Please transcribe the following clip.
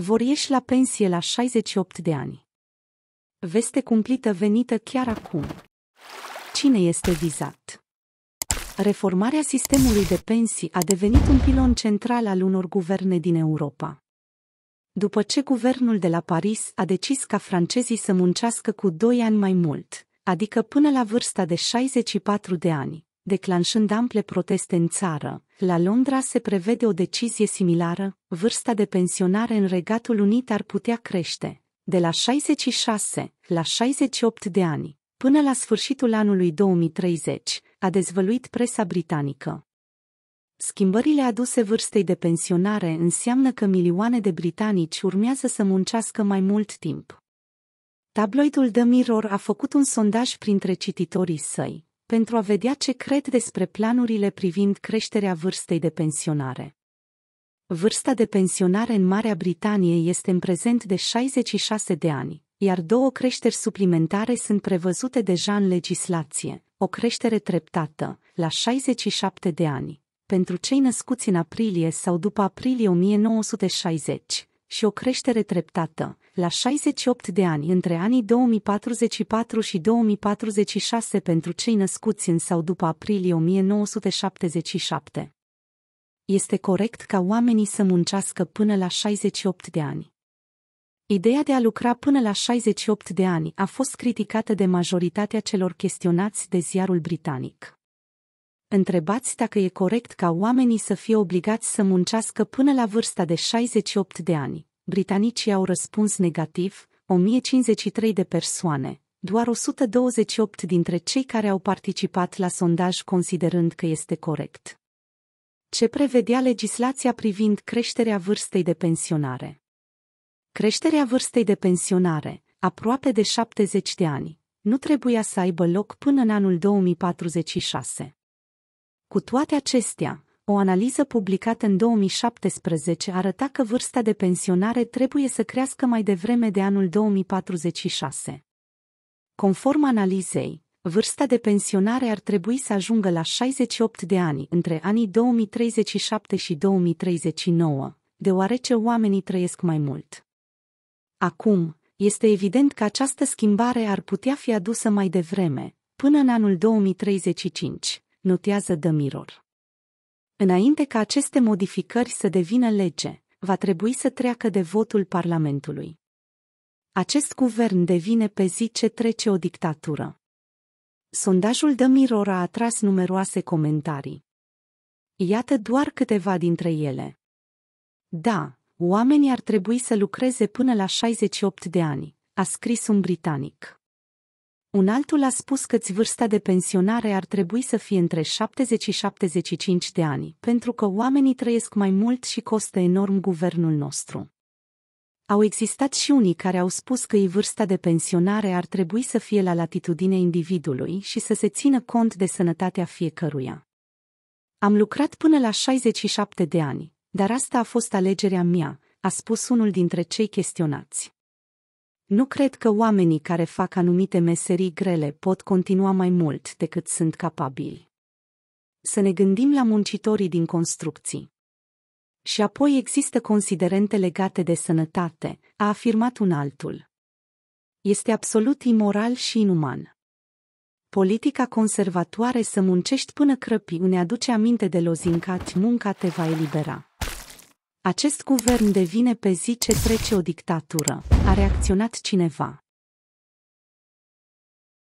vor ieși la pensie la 68 de ani. Veste cumplită venită chiar acum. Cine este vizat? Reformarea sistemului de pensii a devenit un pilon central al unor guverne din Europa. După ce guvernul de la Paris a decis ca francezii să muncească cu doi ani mai mult, adică până la vârsta de 64 de ani, declanșând ample proteste în țară, la Londra se prevede o decizie similară, vârsta de pensionare în Regatul Unit ar putea crește, de la 66 la 68 de ani, până la sfârșitul anului 2030, a dezvăluit presa britanică. Schimbările aduse vârstei de pensionare înseamnă că milioane de britanici urmează să muncească mai mult timp. Tabloidul The Mirror a făcut un sondaj printre cititorii săi, pentru a vedea ce cred despre planurile privind creșterea vârstei de pensionare. Vârsta de pensionare în Marea Britanie este în prezent de 66 de ani, iar două creșteri suplimentare sunt prevăzute deja în legislație, o creștere treptată, la 67 de ani, pentru cei născuți în aprilie sau după aprilie 1960, și o creștere treptată, la 68 de ani între anii 2044 și 2046 pentru cei născuți în sau după aprilie 1977. Este corect ca oamenii să muncească până la 68 de ani. Ideea de a lucra până la 68 de ani a fost criticată de majoritatea celor chestionați de ziarul britanic. Întrebați dacă e corect ca oamenii să fie obligați să muncească până la vârsta de 68 de ani britanicii au răspuns negativ, 1053 de persoane, doar 128 dintre cei care au participat la sondaj considerând că este corect. Ce prevedea legislația privind creșterea vârstei de pensionare? Creșterea vârstei de pensionare, aproape de 70 de ani, nu trebuia să aibă loc până în anul 2046. Cu toate acestea, o analiză publicată în 2017 arăta că vârsta de pensionare trebuie să crească mai devreme de anul 2046. Conform analizei, vârsta de pensionare ar trebui să ajungă la 68 de ani între anii 2037 și 2039, deoarece oamenii trăiesc mai mult. Acum, este evident că această schimbare ar putea fi adusă mai devreme, până în anul 2035, notează The Mirror. Înainte ca aceste modificări să devină lege, va trebui să treacă de votul Parlamentului. Acest guvern devine pe zi ce trece o dictatură. Sondajul de miror a atras numeroase comentarii. Iată doar câteva dintre ele. Da, oamenii ar trebui să lucreze până la 68 de ani, a scris un britanic. Un altul a spus că vârsta de pensionare ar trebui să fie între 70 și 75 de ani, pentru că oamenii trăiesc mai mult și costă enorm guvernul nostru. Au existat și unii care au spus că vârsta de pensionare ar trebui să fie la latitudine individului și să se țină cont de sănătatea fiecăruia. Am lucrat până la 67 de ani, dar asta a fost alegerea mea, a spus unul dintre cei chestionați. Nu cred că oamenii care fac anumite meserii grele pot continua mai mult decât sunt capabili. Să ne gândim la muncitorii din construcții. Și apoi există considerente legate de sănătate, a afirmat un altul. Este absolut imoral și inuman. Politica conservatoare să muncești până crăpi ne aduce aminte de lozincaci munca te va elibera. Acest guvern devine pe zi ce trece o dictatură, a reacționat cineva.